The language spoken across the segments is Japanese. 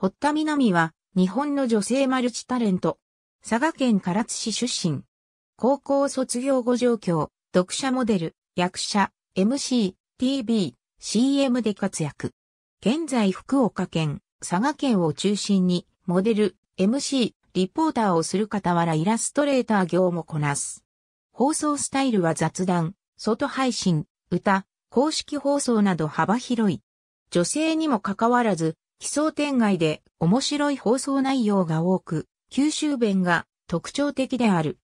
堀田南は、日本の女性マルチタレント。佐賀県唐津市出身。高校卒業後状況、読者モデル、役者、MC、TV、CM で活躍。現在福岡県、佐賀県を中心に、モデル、MC、リポーターをする傍らイラストレーター業もこなす。放送スタイルは雑談、外配信、歌、公式放送など幅広い。女性にもかかわらず、奇想天外で面白い放送内容が多く、九州弁が特徴的である。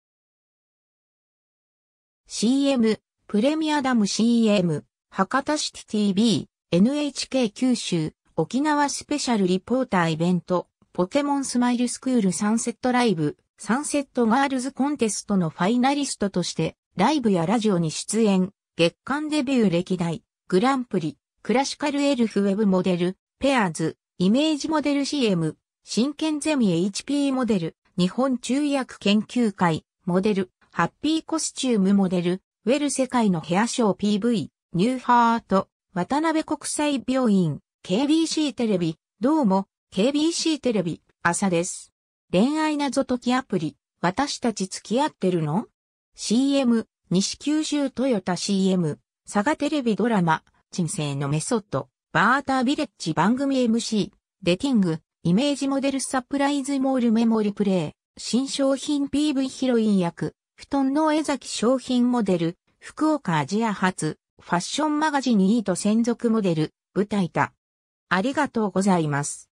CM、プレミアダム CM、博多シティ TV、NHK 九州、沖縄スペシャルリポーターイベント、ポケモンスマイルスクールサンセットライブ、サンセットガールズコンテストのファイナリストとして、ライブやラジオに出演、月間デビュー歴代、グランプリ、クラシカルエルフウェブモデル、ペアーズ、イメージモデル CM、真剣ゼミ HP モデル、日本中医薬研究会、モデル、ハッピーコスチュームモデル、ウェル世界のヘアショー PV、ニューハート、渡辺国際病院、KBC テレビ、どうも、KBC テレビ、朝です。恋愛謎解きアプリ、私たち付き合ってるの ?CM、西九州トヨタ CM、佐賀テレビドラマ、人生のメソッド。バータービレッジ番組 MC、デティング、イメージモデルサプライズモールメモリプレイ、新商品 PV ヒロイン役、布団の江崎商品モデル、福岡アジア発、ファッションマガジンイート専属モデル、舞台た。ありがとうございます。